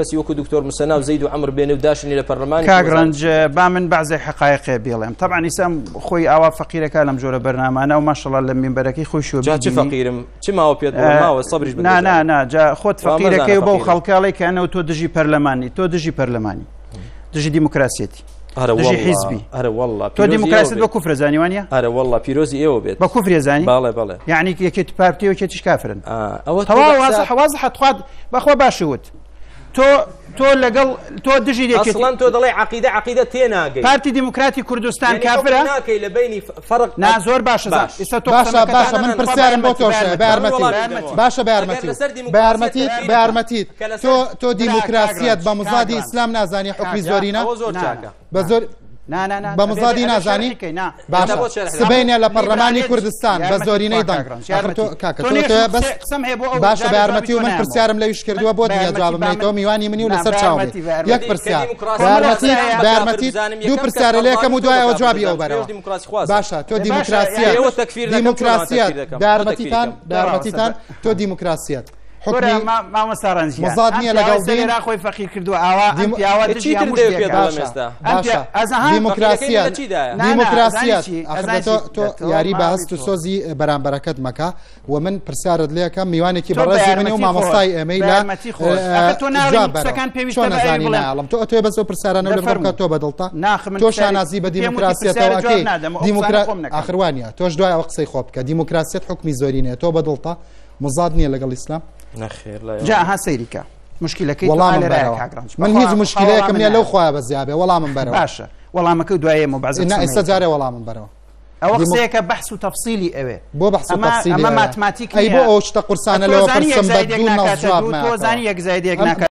کەسی وەکو دکتۆر مسەناو زەید و ئەمر بێنێ و داشنی لە پەرلمان کاگرنج با من بازی حقایقێ بێڵێم تەبان ئیسام خۆی ئاوا فەقیرەکە لەم جۆرە بەرنمانە و ماشەڵە لە مینبەرەکەی خۆش و چ فەقیرم چ ماوە پێ ماوە سەبریش ناناجا خۆت فەقیرەکەی بەو خەڵکاڵی کەەوە تۆ دژی پەرلەمانی تۆ دژی پەرلەمانی دژی دیموکراسەتی دژی حیزبی تۆ دیموکراسیت بە کوفرەزانیوانە ئەرە وڵ پیرۆزی ئێوە بێت بە کوفرێزانانی باڵێ بڵێ یعنی یەکێت پارتی و کێتیش کافرن ئەوە تەواز حواز حتخواد بەخوا باشوت تۆ تۆ لەگەڵ تۆ دژی دەکەڵان تۆ دەڵێ عقیدە عقیدە تێناگەی پارتی دیموکراتی کوردستان کافرە ناکەی لە بینی فرق نا زۆر باشە ئستا تۆ باشە باشە من پرسیارم بۆ تۆشە بارمەتی باشە بارمەتی بارمەتی بارمەتیت تۆ تۆ دیموکراسیەت بە مزادی ئیسلام نازانی حکومی زۆرینە بە زۆر بەمزادی نازانی سبینە لە پەرلەمانی کوردستان بە زۆرینەی دەنگم باشە بە یارمەتی و من پرسیارم لەویش کردووە بۆ دیجاابمەوە میوانی منی و لەسەر چاوم یەک پرسیار یارمەتی یارمەتی دوو پرسیارە لە یەکەم و دوایەوە جوابی ئەو بەرەوە باشە تۆ دیموکراسیە دیموکراسیەت دارمەتیتان دارمەتیتان تۆ دیموکراسیەت. مامەساڕەنجیزادنیە لەگەڵ دێرا خۆی فەقی کردو ئاوادیموکراسیە دیموکراسیە تۆ یاری بەهست و سۆزی بەرامبەرەکەت مەکە و من پرسیارت لەکە میوانێکی بەڕێزی منێ و مامۆستای ئەمەی لەەکان پێویست نازانیڵم تۆ توێ بەسۆ پرسیارانە لەفەرکە تۆ بەدڵتا ناخم تۆ شانازی بە دیموکراسیەتەوەکەی دیموکرات ئاخوانیا تۆش دوای ئەو قسەی خۆ بکە دیموکراسیت حکمی زۆرینێ تۆ بەدڵتا مزاد نییە لەگەڵ ئیسلام جا ها سەیریکە مشکلەکەی من هیچ مشکلەکەم لەو خوا بەزیابێ وەڵامم بەر باشە وەڵامەکە دوایە مباز ئێستا جارێ وەڵامم بەرەوە ئەوە قسەیەکە بەحس و تەفسیلی ئەوێ بۆ بەحس ئەمە ماتماتیکی بۆ ئەوشتە قورسانە لەوە زانی یەکزایدێک ناکاتە زانی یەکزایدێک ناکات